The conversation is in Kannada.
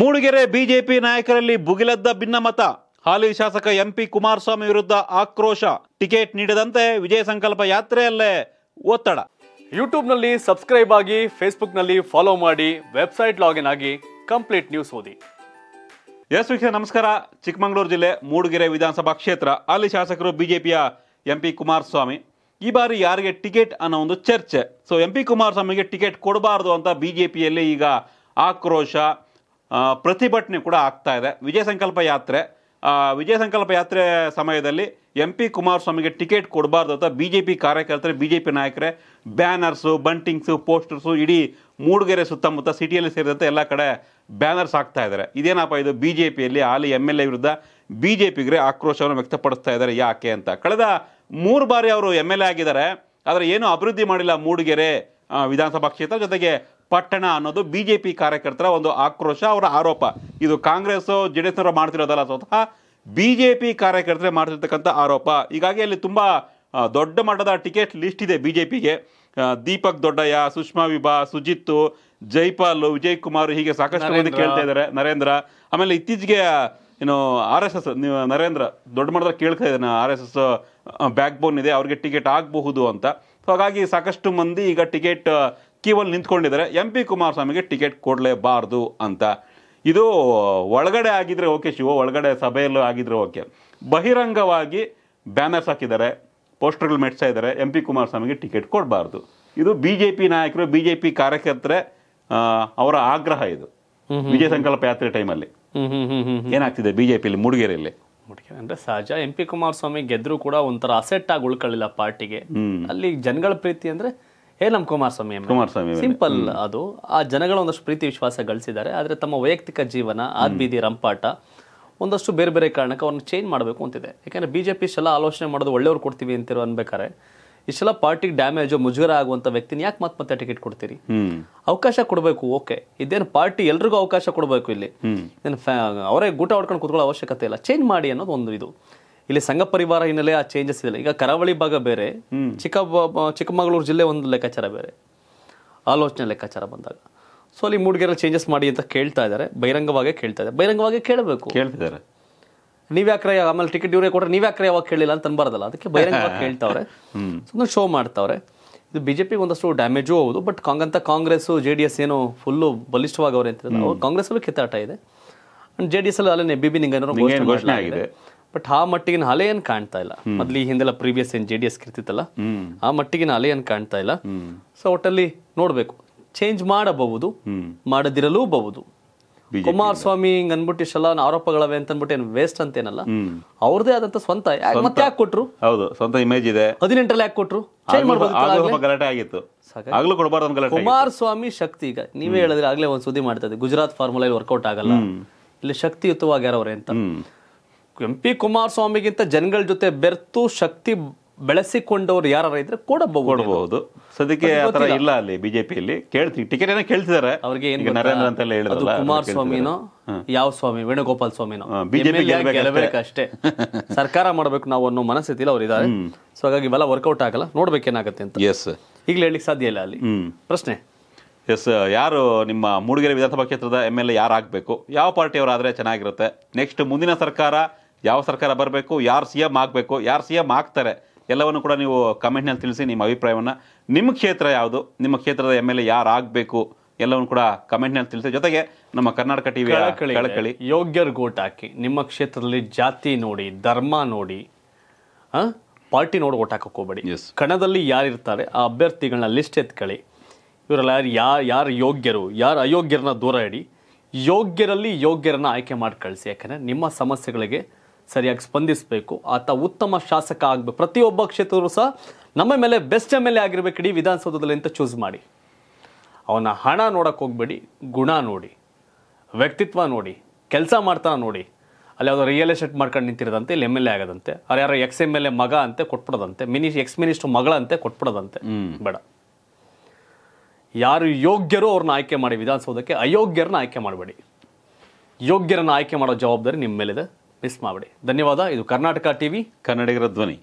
ಮೂಡಿಗೆರೆ ಬಿಜೆಪಿ ನಾಯಕರಲ್ಲಿ ಭುಗಿಲದ್ದ ಭಿನ್ನಮತ ಹಾಲಿ ಶಾಸಕ ಎಂಪಿ ಕುಮಾರಸ್ವಾಮಿ ವಿರುದ್ಧ ಆಕ್ರೋಶ ಟಿಕೆಟ್ ನೀಡದಂತೆ ವಿಜಯ ಸಂಕಲ್ಪ ಯಾತ್ರೆಯಲ್ಲೇ ಒತ್ತಡ ಯೂಟ್ಯೂಬ್ನಲ್ಲಿ ಸಬ್ಸ್ಕ್ರೈಬ್ ಆಗಿ ಫೇಸ್ಬುಕ್ನಲ್ಲಿ ಫಾಲೋ ಮಾಡಿ ವೆಬ್ಸೈಟ್ ಲಾಗಿನ್ ಆಗಿ ಕಂಪ್ಲೀಟ್ ನ್ಯೂಸ್ ಓದಿ ಎಸ್ ವೀಕ್ಷ ನಮಸ್ಕಾರ ಚಿಕ್ಕಮಗಳೂರು ಜಿಲ್ಲೆ ಮೂಡಿಗೆರೆ ವಿಧಾನಸಭಾ ಕ್ಷೇತ್ರ ಹಾಲಿ ಶಾಸಕರು ಬಿಜೆಪಿಯ ಪಿ ಕುಮಾರಸ್ವಾಮಿ ಈ ಬಾರಿ ಯಾರಿಗೆ ಟಿಕೆಟ್ ಅನ್ನೋ ಒಂದು ಚರ್ಚೆ ಸೊ ಪಿ ಕುಮಾರಸ್ವಾಮಿಗೆ ಟಿಕೆಟ್ ಕೊಡಬಾರ್ದು ಅಂತ ಬಿಜೆಪಿಯಲ್ಲಿ ಈಗ ಆಕ್ರೋಶ ಪ್ರತಿಭಟನೆ ಕೂಡ ಆಗ್ತಾ ಇದೆ ವಿಜಯ ಸಂಕಲ್ಪ ಯಾತ್ರೆ ವಿಜಯ ಸಂಕಲ್ಪ ಯಾತ್ರೆ ಸಮಯದಲ್ಲಿ ಎಂ ಪಿ ಕುಮಾರಸ್ವಾಮಿಗೆ ಟಿಕೆಟ್ ಕೊಡಬಾರ್ದು ಅಂತ ಬಿ ಜೆ ಪಿ ಕಾರ್ಯಕರ್ತರೆ ಬಿ ಜೆ ಪಿ ನಾಯಕರೇ ಬ್ಯಾನರ್ಸು ಬಂಟಿಂಗ್ಸು ಪೋಸ್ಟರ್ಸು ಇಡೀ ಮೂಡಿಗೆರೆ ಸುತ್ತಮುತ್ತ ಸಿಟಿಯಲ್ಲಿ ಸೇರಿದಂತೆ ಎಲ್ಲ ಕಡೆ ಬ್ಯಾನರ್ಸ್ ಆಗ್ತಾ ಇದ್ದಾರೆ ಇದೇನಪ್ಪ ಇದು ಬಿ ಜೆ ಪಿಯಲ್ಲಿ ಹಾಲಿ ಎಮ್ ಎಲ್ ಎ ವಿರುದ್ಧ ಬಿ ಜೆ ಪಿಗೆ ಆಕ್ರೋಶವನ್ನು ವ್ಯಕ್ತಪಡಿಸ್ತಾ ಇದ್ದಾರೆ ಯಾಕೆ ಅಂತ ಕಳೆದ ಮೂರು ಬಾರಿ ಅವರು ಎಮ್ ಎಲ್ ಎ ಆಗಿದ್ದಾರೆ ಆದರೆ ಏನೂ ಅಭಿವೃದ್ಧಿ ಮಾಡಿಲ್ಲ ಮೂಡಿಗೆರೆ ವಿಧಾನಸಭಾ ಕ್ಷೇತ್ರ ಜೊತೆಗೆ ಪಟ್ಟಣ ಅನ್ನೋದು ಬಿ ಜೆ ಪಿ ಕಾರ್ಯಕರ್ತರ ಒಂದು ಆಕ್ರೋಶ ಅವರ ಆರೋಪ ಇದು ಕಾಂಗ್ರೆಸ್ ಜೆ ಡಿ ಮಾಡ್ತಿರೋದಲ್ಲ ಸ್ವತಃ ಬಿ ಜೆ ಪಿ ಮಾಡ್ತಿರ್ತಕ್ಕಂಥ ಆರೋಪ ಹೀಗಾಗಿ ಅಲ್ಲಿ ತುಂಬ ದೊಡ್ಡ ಮಟ್ಟದ ಟಿಕೆಟ್ ಲಿಸ್ಟ್ ಇದೆ ಬಿ ಜೆ ದೀಪಕ್ ದೊಡ್ಡಯ್ಯ ಸುಷ್ಮಾ ವಿಭಾ ಸುಜಿತ್ ಜೈಪಾಲ್ ವಿಜಯ್ ಕುಮಾರ್ ಹೀಗೆ ಸಾಕಷ್ಟು ಮಂದಿ ಕೇಳ್ತಾ ಇದ್ದಾರೆ ನರೇಂದ್ರ ಆಮೇಲೆ ಇತ್ತೀಚೆಗೆ ಏನು ಆರ್ ಎಸ್ ಎಸ್ ನರೇಂದ್ರ ದೊಡ್ಡ ಮಟ್ಟದ ಕೇಳ್ತಾ ಇದ್ದಾನೆ R S S back bone ಅವ್ರಿಗೆ ಟಿಕೆಟ್ ಆಗಬಹುದು ಅಂತ ಸೊ ಹಾಗಾಗಿ ಸಾಕಷ್ಟು ಮಂದಿ ಈಗ ಟಿಕೆಟ್ ಕೀವಲ್ಲಿ ನಿಂತ್ಕೊಂಡಿದ್ದಾರೆ ಎಂ ಪಿ ಕುಮಾರಸ್ವಾಮಿಗೆ ಟಿಕೆಟ್ ಕೊಡಲೇಬಾರ್ದು ಅಂತ ಇದು ಒಳಗಡೆ ಆಗಿದ್ರೆ ಓಕೆ ಶಿವ ಒಳಗಡೆ ಸಭೆಯಲ್ಲೂ ಆಗಿದ್ರೆ ಓಕೆ ಬಹಿರಂಗವಾಗಿ ಬ್ಯಾನರ್ಸ್ ಹಾಕಿದ್ದಾರೆ ಪೋಸ್ಟರ್ಗಳು ಮೆಟ್ಸ್ತಾ ಇದ್ದಾರೆ ಎಂ ಪಿ ಕುಮಾರಸ್ವಾಮಿಗೆ ಟಿಕೆಟ್ ಕೊಡಬಾರ್ದು ಇದು ಬಿ ಜೆ ಪಿ ನಾಯಕರು ಬಿ ಜೆ ಪಿ ಕಾರ್ಯಕರ್ತರೆ ಅವರ ಆಗ್ರಹ ಇದು ವಿಜಯ ಸಂಕಲ್ಪ ಯಾತ್ರೆ ಟೈಮಲ್ಲಿ ಏನಾಗ್ತಿದೆ ಬಿ ಜೆ ಪಿಲಿ ಮೂಡಿಗೆರೆಯಲ್ಲಿ ಅಂದ್ರೆ ಸಹಜ ಎಂ ಪಿ ಕುಮಾರಸ್ವಾಮಿ ಗೆದ್ರು ಕೂಡ ಒಂಥರ ಅಸೆಟ್ ಆಗಿ ಉಳ್ಕೊಳ್ಳಿಲ್ಲ ಪಾರ್ಟಿಗೆ ಅಲ್ಲಿ ಜನಗಳ ಪ್ರೀತಿ ಅಂದ್ರೆ ಹೇ ನಮ್ಮ ಕುಮಾರಸ್ವಾಮಿ ಕುಮಾರಸ್ವಾಮಿ ಸಿಂಪಲ್ ಅದು ಆ ಜನಗಳ ಒಂದಷ್ಟು ಪ್ರೀತಿ ವಿಶ್ವಾಸ ಗಳಿಸಿದ್ದಾರೆ ಆದ್ರೆ ತಮ್ಮ ವೈಯಕ್ತಿಕ ಜೀವನ ಬೀದಿ ರಂಪಾಟ ಒಂದಷ್ಟು ಬೇರೆ ಬೇರೆ ಕಾರಣಕ್ಕೆ ಅವ್ರನ್ನ ಚೇಂಜ್ ಮಾಡಬೇಕು ಅಂತಿದೆ ಯಾಕೆಂದ್ರೆ ಬಿಜೆಪಿ ಸಲ ಆಲೋಚನೆ ಮಾಡೋದು ಒಳ್ಳೆಯವ್ರು ಕೊಡ್ತೀವಿ ಅಂತಿರೋ ಅನ್ಬೇಕಾರೆ ಇಷ್ಟೆಲ್ಲ ಪಾರ್ಟಿಗೆ ಡ್ಯಾಮೇಜ್ ಮುಜುಗರ ಆಗುವಂತ ವ್ಯಕ್ತಿನ ಯಾಕೆ ಮತ್ತೆ ಮತ್ತೆ ಟಿಕೆಟ್ ಕೊಡ್ತೀರಿ ಅವಕಾಶ ಕೊಡಬೇಕು ಓಕೆ ಇದೇನು ಪಾರ್ಟಿ ಎಲ್ರಿಗೂ ಅವಕಾಶ ಕೊಡಬೇಕು ಇಲ್ಲಿ ಇದನ್ನು ಅವರೇ ಗೂಟ ಹೊಡ್ಕೊಂಡು ಕೂತ್ಕೊಳ್ಳೋ ಅವಶ್ಯಕತೆ ಇಲ್ಲ ಚೇಂಜ್ ಮಾಡಿ ಅನ್ನೋದು ಒಂದು ಇದು ಇಲ್ಲಿ ಸಂಘ ಪರಿವಾರ ಹಿನ್ನೆಲೆ ಆ ಚೇಂಜಸ್ ಇದೆ ಈಗ ಕರಾವಳಿ ಭಾಗ ಬೇರೆ ಚಿಕ್ಕ ಚಿಕ್ಕಮಗಳೂರು ಜಿಲ್ಲೆ ಒಂದು ಲೆಕ್ಕಾಚಾರ ಬೇರೆ ಆಲೋಚನೆ ಲೆಕ್ಕಾಚಾರ ಬಂದಾಗ ಸೊ ಅಲ್ಲಿ ಮೂಡಿಗೆರೆ ಚೇಂಜಸ್ ಮಾಡಿ ಅಂತ ಕೇಳ್ತಾ ಇದ್ದಾರೆ ಬಹಿರಂಗವಾಗೇ ಕೇಳ್ತಾ ಇದ್ದಾರೆ ಬಹಿರಂಗವಾಗಿ ಕೇಳಬೇಕು ಕೇಳ್ತಿದ್ದಾರೆ ನೀವ್ಯಾಕ್ರೆ ಆಮೇಲೆ ಟಿಕೆಟ್ ಇವರೇ ಕೊಟ್ಟರೆ ನೀವ್ಯಾಕ್ರೆ ಯಾವಾಗ ಕೇಳಿಲ್ಲ ಅಂತ ಅನ್ಬಾರ್ದಲ್ಲ ಅದಕ್ಕೆ ಬಹಿರಂಗವಾಗಿ ಕೇಳ್ತಾವ್ರೆ ಸುಮ್ಮನೆ ಶೋ ಮಾಡ್ತಾವ್ರೆ ಇದು ಬಿಜೆಪಿಗೆ ಒಂದಷ್ಟು ಡ್ಯಾಮೇಜು ಹೌದು ಬಟ್ ಕಾಂಗಂತ ಕಾಂಗ್ರೆಸ್ ಜೆ ಡಿ ಎಸ್ ಏನು ಫುಲ್ಲು ಬಲಿಷ್ಠವಾಗವ್ರೆ ಅಂತ ಅವ್ರು ಕಾಂಗ್ರೆಸ್ಸಲ್ಲೂ ಕಿತ್ತಾಟ ಇದೆ ಅಂಡ್ ಜೆ ಡಿ ಎಸ್ ಅಲ್ಲಿ ಅಲ್ಲೇ ಬಿ ಬಿ ಘೋಷಣೆ ಆಗಿದೆ ಬಟ್ ಆ ಮಟ್ಟಿಗಿನ ಅಲೆ ಏನು ಕಾಣ್ತಾ ಇಲ್ಲ ಮೊದ್ಲು ಈ ಹಿಂದೆಲ್ಲ ಪ್ರೀವಿಯಸ್ ಏನ್ ಜೆ ಡಿ ಎಸ್ ಕಿರ್ತಿತ್ತಲ್ಲ ಆ ಮಟ್ಟಿಗಿನ ಅಲೆ ಏನು ಕಾಣ್ತಾ ಇಲ್ಲ ಸೊ ಒಟ್ಟಲ್ಲಿ ನೋಡಬೇಕು ಚೇಂಜ್ ಮಾಡಬಹುದು ಮಾಡದಿರಲೂಬಹುದು ಕುಮಾರಸ್ವಾಮಿ ಹಿಂಗ್ ಅನ್ಬಿಟ್ಟು ಇಷ್ಟೆಲ್ಲ ಆರೋಪಗಳವೆ ಅಂತ ಅನ್ಬಿಟ್ಟು ಏನು ವೇಸ್ಟ್ ಅಂತ ಏನಲ್ಲ ಅವ್ರದೇ ಆದಂತ ಸ್ವಂತ ಮತ್ತೆ ಯಾಕೆ ಕೊಟ್ರು ಹೌದು ಸ್ವಂತ ಇಮೇಜ್ ಇದೆ ಹದಿನೆಂಟರಲ್ಲಿ ಯಾಕೆ ಕೊಟ್ರು ಗಲಾಟೆ ಆಗಿತ್ತು ಆಗ್ಲೂ ಕೊಡಬಾರ್ದು ಕುಮಾರಸ್ವಾಮಿ ಶಕ್ತಿ ಈಗ ನೀವೇ ಹೇಳಿದ್ರೆ ಆಗ್ಲೇ ಒಂದ್ ಸುದ್ದಿ ಮಾಡ್ತದೆ ಗುಜರಾತ್ ಫಾರ್ಮುಲಾ ಇಲ್ಲಿ ವರ್ಕೌಟ್ ಆಗಲ್ಲ ಇಲ್ಲಿ ಶಕ್ತಿಯುತವಾಗ್ಯಾರವ್ರೆ ಅಂತ ಎಂ ಪಿ ಕುಮಾರಸ್ವಾಮಿಗಿಂತ ಜನಗಳ ಜೊತೆ ಬೆರ್ತು ಶಕ್ತಿ ಬೆಳೆಸಿಕೊಂಡವ್ರು ಯಾರು ಇದ್ರೆ ಕೊಡಬಹುದು ಸದ್ಯಕ್ಕೆ ಆತರ ಇಲ್ಲ ಅಲ್ಲಿ ಬಿಜೆಪಿಯಲ್ಲಿ ಕೇಳ್ತೀವಿ ಟಿಕೆಟ್ ಏನೋ ಕೇಳ್ತಿದ್ದಾರೆ ಅವ್ರಿಗೆ ನರೇಂದ್ರ ಅಂತ ಹೇಳಿದ್ರು ಕುಮಾರಸ್ವಾಮಿನೋ ಯಾವ ಸ್ವಾಮಿ ವೇಣುಗೋಪಾಲ್ ಸ್ವಾಮಿನೋ ಬಿಜೆಪಿ ಗೆಲ್ಲಬೇಕಷ್ಟೇ ಸರ್ಕಾರ ಮಾಡಬೇಕು ನಾವು ಅನ್ನೋ ಮನಸ್ಥಿತಿಲಿ ಅವ್ರು ಇದ್ದಾರೆ ಸೊ ಹಾಗಾಗಿ ಇವೆಲ್ಲ ವರ್ಕೌಟ್ ಆಗಲ್ಲ ನೋಡ್ಬೇಕೇನಾಗತ್ತೆ ಅಂತ ಎಸ್ ಈಗಲೇ ಹೇಳಲಿಕ್ಕೆ ಸಾಧ್ಯ ಇಲ್ಲ ಅಲ್ಲಿ ಪ್ರಶ್ನೆ ಎಸ್ ಯಾರು ನಿಮ್ಮ ಮೂಡಿಗೆರೆ ವಿಧಾನಸಭಾ ಕ್ಷೇತ್ರದ ಎಮ್ ಎಲ್ ಎ ಯಾರಾಗಬೇಕು ಯಾವ ಆದರೆ ಚೆನ್ನಾಗಿರುತ್ತೆ ನೆಕ್ಸ್ಟ್ ಮುಂದಿನ ಸರ್ಕಾರ ಯಾವ ಸರ್ಕಾರ ಬರಬೇಕು ಯಾರು ಸಿ ಎಂ ಆಗಬೇಕು ಯಾರು ಸಿ ಆಗ್ತಾರೆ ಎಲ್ಲವನ್ನು ಕೂಡ ನೀವು ಕಮೆಂಟ್ನಲ್ಲಿ ತಿಳಿಸಿ ನಿಮ್ಮ ಅಭಿಪ್ರಾಯವನ್ನು ನಿಮ್ಮ ಕ್ಷೇತ್ರ ಯಾವುದು ನಿಮ್ಮ ಕ್ಷೇತ್ರದ ಎಮ್ ಎಲ್ ಎ ಯಾರಾಗಬೇಕು ಎಲ್ಲವನ್ನು ಕೂಡ ಕಮೆಂಟ್ನಲ್ಲಿ ತಿಳಿಸಿ ಜೊತೆಗೆ ನಮ್ಮ ಕರ್ನಾಟಕ ಟಿವಿ ಕಳಕಳಿ ಯೋಗ್ಯರು ಗೋಟ್ ಹಾಕಿ ನಿಮ್ಮ ಕ್ಷೇತ್ರದಲ್ಲಿ ಜಾತಿ ನೋಡಿ ಧರ್ಮ ನೋಡಿ ಪಾರ್ಟಿ ನೋಡಿ ಓಟ್ ಹಾಕಕ್ಕೆ ಹೋಗಬೇಡಿ ಕಣದಲ್ಲಿ ಯಾರಿರ್ತಾರೆ ಆ ಅಭ್ಯರ್ಥಿಗಳನ್ನ ಲಿಸ್ಟ್ ಎತ್ಕೊಳ್ಳಿ ಇವರೆಲ್ಲ ಯಾರು ಯಾರು ಯಾರು ಯೋಗ್ಯರು ಯಾರು ಅಯೋಗ್ಯರನ್ನ ದೂರ ಇಡಿ ಯೋಗ್ಯರಲ್ಲಿ ಯೋಗ್ಯರನ್ನ ಆಯ್ಕೆ ಮಾಡಿ ಕಳಿಸಿ ಯಾಕಂದರೆ ನಿಮ್ಮ ಸಮಸ್ಯೆಗಳಿಗೆ ಸರಿಯಾಗಿ ಸ್ಪಂದಿಸಬೇಕು ಆತ ಉತ್ತಮ ಶಾಸಕ ಆಗಬೇಕು ಪ್ರತಿಯೊಬ್ಬ ಕ್ಷೇತ್ರರು ಸಹ ನಮ್ಮ ಮೇಲೆ ಬೆಸ್ಟ್ ಎಮ್ ಎಲ್ ಎ ಆಗಿರಬೇಕು ಇಡೀ ವಿಧಾನಸೌಧದಲ್ಲಿ ಅಂತ ಚೂಸ್ ಮಾಡಿ ಅವನ ಹಣ ನೋಡೋಕೆ ಹೋಗಬೇಡಿ ಗುಣ ನೋಡಿ ವ್ಯಕ್ತಿತ್ವ ನೋಡಿ ಕೆಲಸ ಮಾಡ್ತಾನೆ ನೋಡಿ ಅಲ್ಲಿ ಯಾವುದೋ ರಿಯಲ್ ಎಸ್ಟೇಟ್ ಮಾಡ್ಕೊಂಡು ನಿಂತಿರೋದಂತೆ ಇಲ್ಲಿ ಎಮ್ ಎಲ್ ಎ ಆಗದಂತೆ ಅವ್ರು ಯಾರೋ ಎಕ್ಸ್ ಎಮ್ ಎಲ್ ಎ ಮಗ ಅಂತೆ ಕೊಟ್ಬಿಡೋದಂತೆ ಮಿನಿ ಎಕ್ಸ್ ಮಿನಿಸ್ಟರ್ ಮಗಳಂತೆ ಕೊಟ್ಬಿಡೋದಂತೆ ಬೇಡ ಯಾರು ಯೋಗ್ಯರು ಅವ್ರನ್ನ ಆಯ್ಕೆ ಮಾಡಿ ವಿಧಾನಸೌಧಕ್ಕೆ ಅಯೋಗ್ಯರನ್ನ ಆಯ್ಕೆ ಮಾಡಬೇಡಿ ಯೋಗ್ಯರನ್ನು ಆಯ್ಕೆ ಮಾಡೋ ಜವಾಬ್ದಾರಿ ನಿಮ್ಮ ಮೇಲಿದೆ ಮಿಸ್ ಮಾಡಿ ಧನ್ಯವಾದ ಇದು ಕರ್ನಾಟಕ ಟಿವಿ ಕನ್ನಡಿಗರ ಧ್ವನಿ